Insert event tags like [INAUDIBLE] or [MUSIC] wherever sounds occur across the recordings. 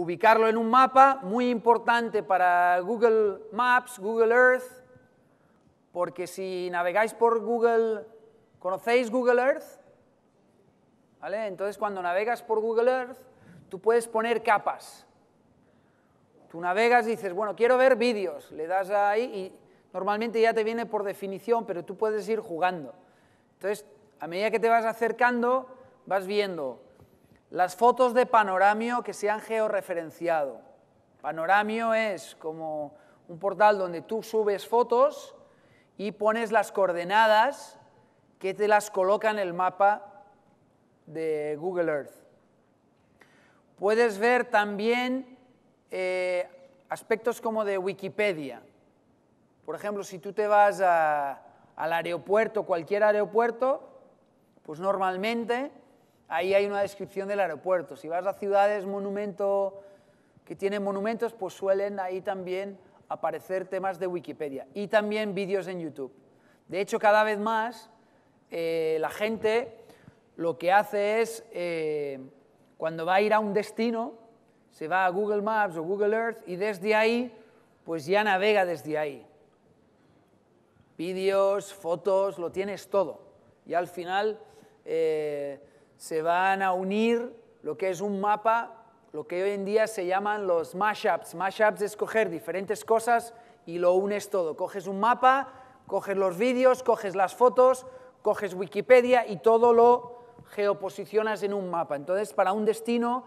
ubicarlo en un mapa, muy importante para Google Maps, Google Earth, porque si navegáis por Google, ¿conocéis Google Earth? Entonces cuando navegas por Google Earth, tú puedes poner capas. Tú navegas y dices, bueno, quiero ver vídeos, le das ahí y normalmente ya te viene por definición, pero tú puedes ir jugando. Entonces, a medida que te vas acercando, vas viendo las fotos de panoramio que se han georreferenciado. Panoramio es como un portal donde tú subes fotos y pones las coordenadas que te las coloca en el mapa de Google Earth. Puedes ver también eh, aspectos como de Wikipedia. Por ejemplo, si tú te vas al aeropuerto, cualquier aeropuerto, pues normalmente ahí hay una descripción del aeropuerto. Si vas a ciudades monumento, que tienen monumentos, pues suelen ahí también aparecer temas de Wikipedia y también vídeos en YouTube. De hecho, cada vez más eh, la gente lo que hace es, eh, cuando va a ir a un destino, se va a Google Maps o Google Earth y desde ahí, pues ya navega desde ahí. Vídeos, fotos, lo tienes todo. Y al final... Eh, se van a unir lo que es un mapa, lo que hoy en día se llaman los mashups. Mashups es coger diferentes cosas y lo unes todo. Coges un mapa, coges los vídeos, coges las fotos, coges Wikipedia y todo lo geoposicionas en un mapa. Entonces, para un destino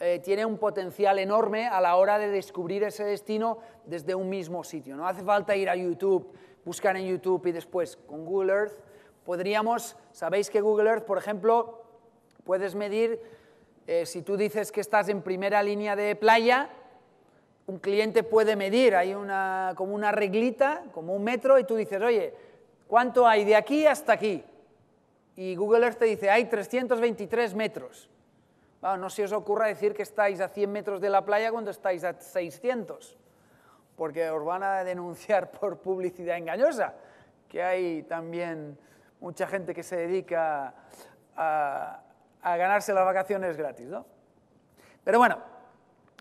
eh, tiene un potencial enorme a la hora de descubrir ese destino desde un mismo sitio. No hace falta ir a YouTube, buscar en YouTube y después con Google Earth. Podríamos, sabéis que Google Earth, por ejemplo, Puedes medir, eh, si tú dices que estás en primera línea de playa, un cliente puede medir, hay una, como una reglita, como un metro, y tú dices, oye, ¿cuánto hay de aquí hasta aquí? Y Google Earth te dice, hay 323 metros. no se os ocurra decir que estáis a 100 metros de la playa cuando estáis a 600, porque os van a denunciar [LAUGHS] por publicidad engañosa, que hay también mucha gente que se dedica a, a ganarse las vacaciones gratis, ¿no? Pero bueno,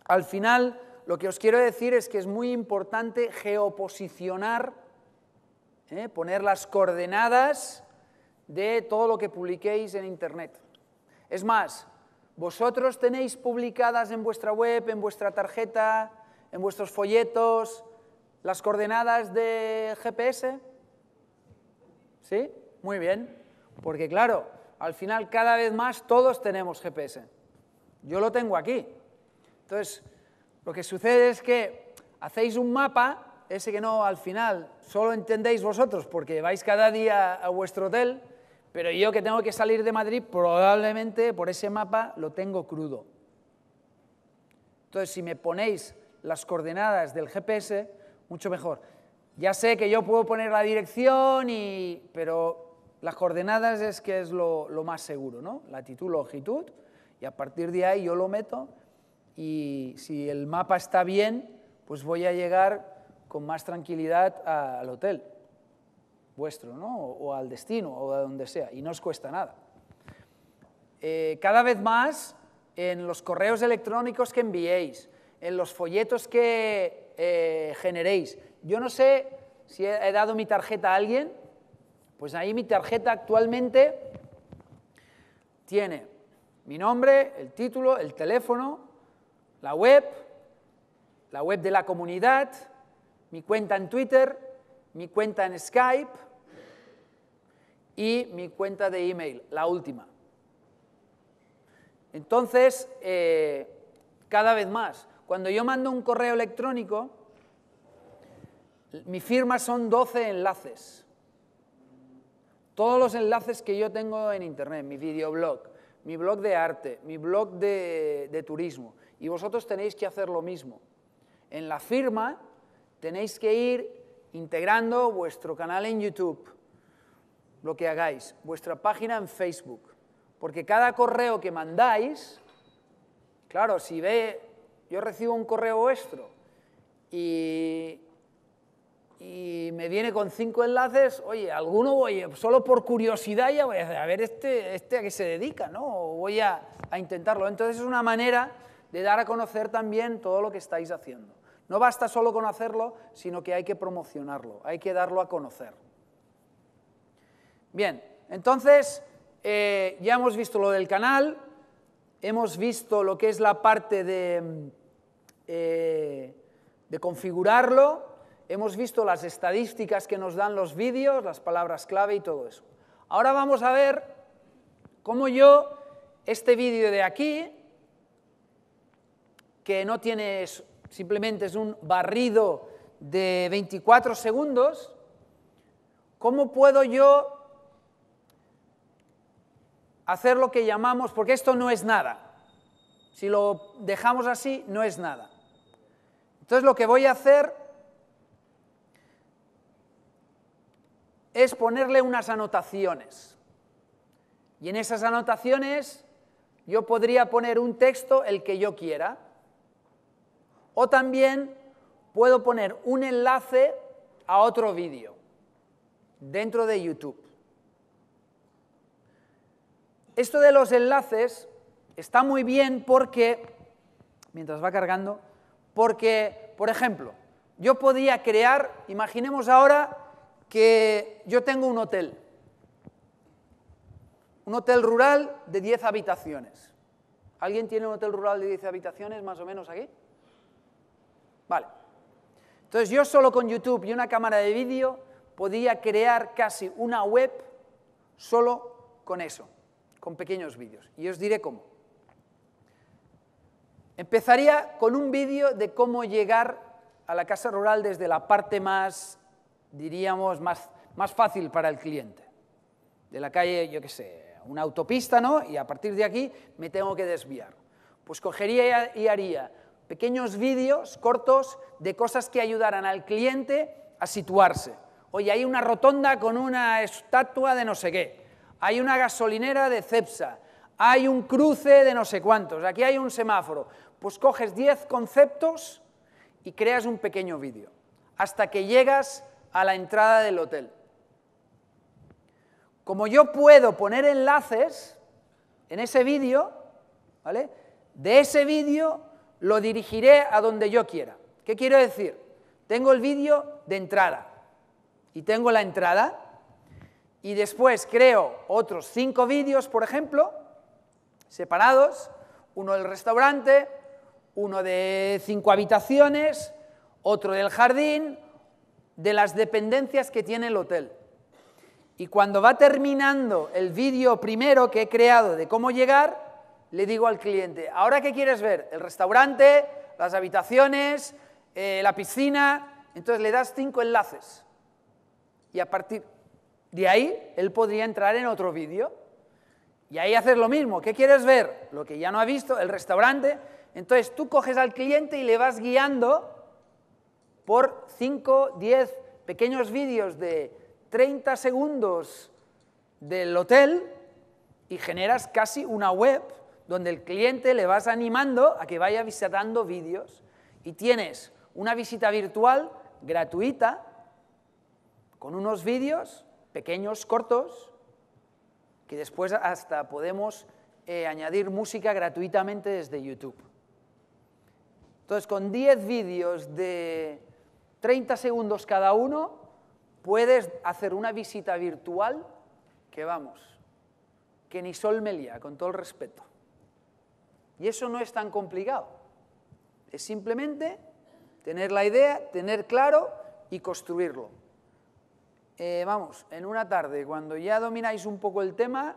al final lo que os quiero decir es que es muy importante geoposicionar, ¿eh? poner las coordenadas de todo lo que publiquéis en Internet. Es más, vosotros tenéis publicadas en vuestra web, en vuestra tarjeta, en vuestros folletos, las coordenadas de GPS. ¿Sí? Muy bien. Porque claro, al final cada vez más todos tenemos GPS. Yo lo tengo aquí. Entonces, lo que sucede es que hacéis un mapa, ese que no al final solo entendéis vosotros porque vais cada día a vuestro hotel, pero yo que tengo que salir de Madrid probablemente por ese mapa lo tengo crudo. Entonces, si me ponéis las coordenadas del GPS, mucho mejor. Ya sé que yo puedo poner la dirección, y, pero las coordenadas es que es lo, más seguro, ¿no? Latitud, longitud, y a partir de ahí yo lo meto y si el mapa está bien, pues voy a llegar con más tranquilidad al hotel vuestro, ¿no? O, al destino, o a donde sea, y no os cuesta nada. Eh, cada vez más en los correos electrónicos que enviéis, en los folletos que eh, generéis. Yo no sé si he dado mi tarjeta a alguien, pues ahí mi tarjeta actualmente tiene mi nombre, el título, el teléfono, la web, la web de la comunidad, mi cuenta en Twitter, mi cuenta en Skype y mi cuenta de email, la última. Entonces, eh, cada vez más, cuando yo mando un correo electrónico, mi firma son 12 enlaces. Todos los enlaces que yo tengo en internet, mi videoblog, mi blog de arte, mi blog de, de turismo, y vosotros tenéis que hacer lo mismo. En la firma tenéis que ir integrando vuestro canal en YouTube, lo que hagáis, vuestra página en Facebook, porque cada correo que mandáis, claro, si ve, yo recibo un correo vuestro y y me viene con cinco enlaces, oye, alguno voy, solo por curiosidad ya voy a, ver este, este, a qué se dedica, ¿no? O voy a, intentarlo. Entonces es una manera de dar a conocer también todo lo que estáis haciendo. No basta solo conocerlo, sino que hay que promocionarlo, hay que darlo a conocer. Bien, entonces eh, ya hemos visto lo del canal, hemos visto lo que es la parte de, eh, de configurarlo, Hemos visto las estadísticas que nos dan los vídeos, las palabras clave y todo eso. Ahora vamos a ver cómo yo, este vídeo de aquí, que no tiene, simplemente es un barrido de 24 segundos, ¿cómo puedo yo hacer lo que llamamos, porque esto no es nada, si lo dejamos así, no es nada. Entonces lo que voy a hacer es ponerle unas anotaciones. Y en esas anotaciones yo podría poner un texto el que yo quiera. O también puedo poner un enlace a otro vídeo dentro de YouTube. Esto de los enlaces está muy bien porque, mientras va cargando, porque, por ejemplo, yo podía crear, imaginemos ahora que yo tengo un hotel, un hotel rural de 10 habitaciones. ¿Alguien tiene un hotel rural de 10 habitaciones más o menos aquí? Vale. Entonces yo solo con YouTube y una cámara de vídeo podía crear casi una web solo con eso, con pequeños vídeos. Y os diré cómo. Empezaría con un vídeo de cómo llegar a la casa rural desde la parte más diríamos, más, fácil para el cliente. De la calle, yo qué sé, una autopista, ¿no? Y a partir de aquí me tengo que desviar. Pues cogería y haría pequeños vídeos cortos de cosas que ayudaran al cliente a situarse. Oye, hay una rotonda con una estatua de no sé qué. Hay una gasolinera de Cepsa. Hay un cruce de no sé cuántos. Aquí hay un semáforo. Pues coges 10 conceptos y creas un pequeño vídeo. Hasta que llegas a la entrada del hotel. Como yo puedo poner enlaces en ese vídeo, ¿vale? De ese vídeo lo dirigiré a donde yo quiera. ¿Qué quiero decir? Tengo el vídeo de entrada y tengo la entrada y después creo otros cinco vídeos, por ejemplo, separados, uno del restaurante, uno de cinco habitaciones, otro del jardín, de las dependencias que tiene el hotel. Y cuando va terminando el vídeo primero que he creado de cómo llegar, le digo al cliente, ¿ahora qué quieres ver? ¿El restaurante? ¿Las habitaciones? Eh, ¿La piscina? Entonces le das cinco enlaces. Y a partir de ahí, él podría entrar en otro vídeo. Y ahí haces lo mismo. ¿Qué quieres ver? Lo que ya no ha visto, el restaurante. Entonces tú coges al cliente y le vas guiando por 5, 10 pequeños vídeos de 30 segundos del hotel y generas casi una web donde el cliente le vas animando a que vaya visitando vídeos y tienes una visita virtual gratuita con unos vídeos pequeños, cortos, que después hasta podemos eh, añadir música gratuitamente desde YouTube. Entonces, con 10 vídeos de 30 segundos cada uno, puedes hacer una visita virtual que vamos, que ni Sol lía, con todo el respeto. Y eso no es tan complicado. Es simplemente tener la idea, tener claro y construirlo. Eh, vamos, en una tarde, cuando ya domináis un poco el tema,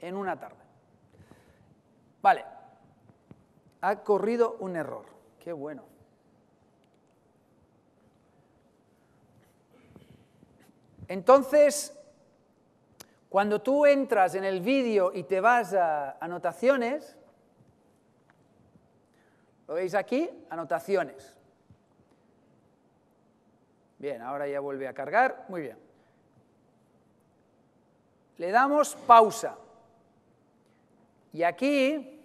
en una tarde. Vale, ha corrido un error. Qué bueno. Entonces, cuando tú entras en el vídeo y te vas a anotaciones, ¿lo veis aquí? Anotaciones. Bien, ahora ya vuelve a cargar. Muy bien. Le damos pausa. Y aquí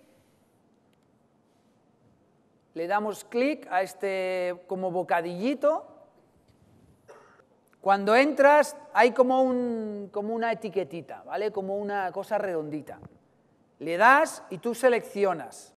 le damos clic a este como bocadillito cuando entras hay como, un, como una etiquetita, ¿vale? Como una cosa redondita. Le das y tú seleccionas.